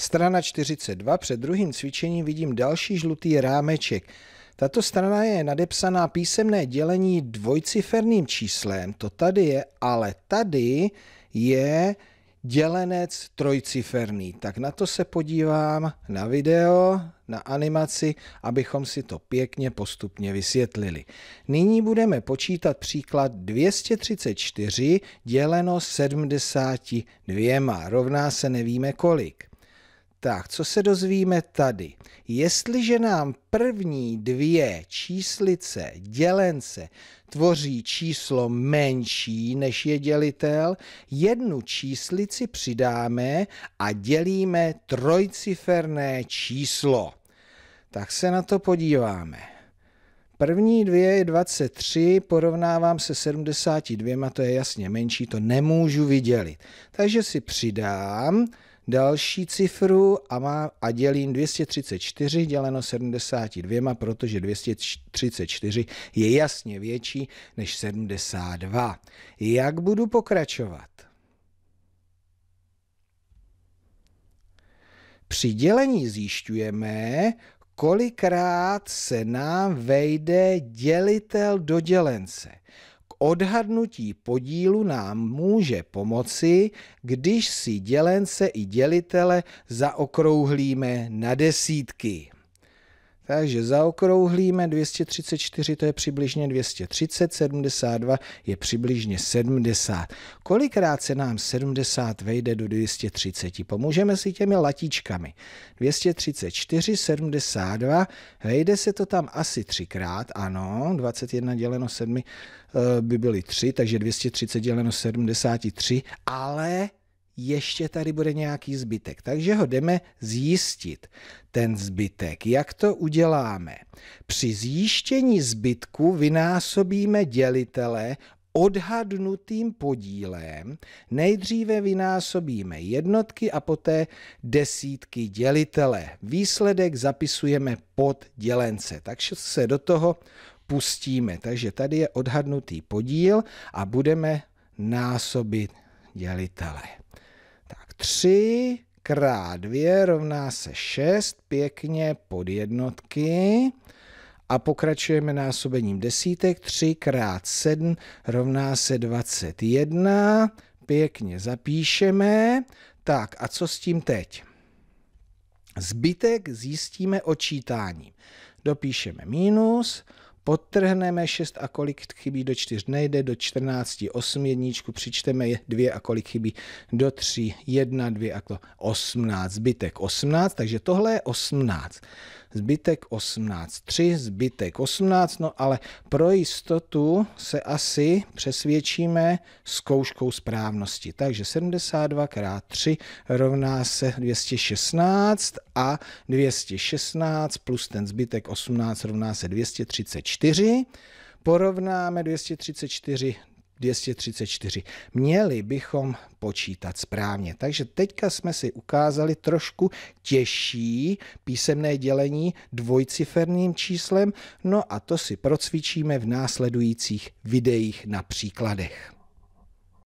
Strana 42, před druhým cvičením vidím další žlutý rámeček. Tato strana je nadepsaná písemné dělení dvojciferným číslem, to tady je, ale tady je dělenec trojciferný. Tak na to se podívám na video, na animaci, abychom si to pěkně postupně vysvětlili. Nyní budeme počítat příklad 234 děleno 72, rovná se nevíme kolik. Tak, co se dozvíme tady? Jestliže nám první dvě číslice dělence tvoří číslo menší než je dělitel, jednu číslici přidáme a dělíme trojciferné číslo. Tak se na to podíváme. První dvě je 23, porovnávám se 72, to je jasně menší, to nemůžu vydělit. Takže si přidám další cifru a, má, a dělím 234 děleno 72, protože 234 je jasně větší než 72. Jak budu pokračovat? Při dělení zjišťujeme, kolikrát se nám vejde dělitel do dělence odhadnutí podílu nám může pomoci, když si dělence i dělitele zaokrouhlíme na desítky. Takže zaokrouhlíme 234, to je přibližně 230, 72 je přibližně 70. Kolikrát se nám 70 vejde do 230? Pomůžeme si těmi latičkami. 234, 72, vejde se to tam asi třikrát, ano, 21 děleno 7 eh, by byly 3, takže 230 děleno 73, ale ještě tady bude nějaký zbytek. Takže ho jdeme zjistit, ten zbytek. Jak to uděláme? Při zjištění zbytku vynásobíme dělitele odhadnutým podílem. Nejdříve vynásobíme jednotky a poté desítky dělitele. Výsledek zapisujeme pod dělence, takže se do toho pustíme. Takže tady je odhadnutý podíl a budeme násobit dělitele. 3 krát 2 rovná se 6, pěkně pod jednotky. A pokračujeme násobením desítek. 3 krát 7 rovná se 21. Pěkně zapíšeme. Tak a co s tím teď? Zbytek zjistíme očítáním. Dopíšeme minus, Podtrhneme 6 a kolik chybí do 4 nejde, do 14 8 jedničku, přičteme 2 a kolik chybí do 3 1, 2 a 18, zbytek 18, takže tohle je 18 zbytek 18, 3, zbytek 18, no ale pro jistotu se asi přesvědčíme zkouškou správnosti. Takže 72 krát 3 rovná se 216 a 216 plus ten zbytek 18 rovná se 234. Porovnáme 234 234. Měli bychom počítat správně. Takže teďka jsme si ukázali trošku těžší písemné dělení dvojciferným číslem, no a to si procvičíme v následujících videích na příkladech.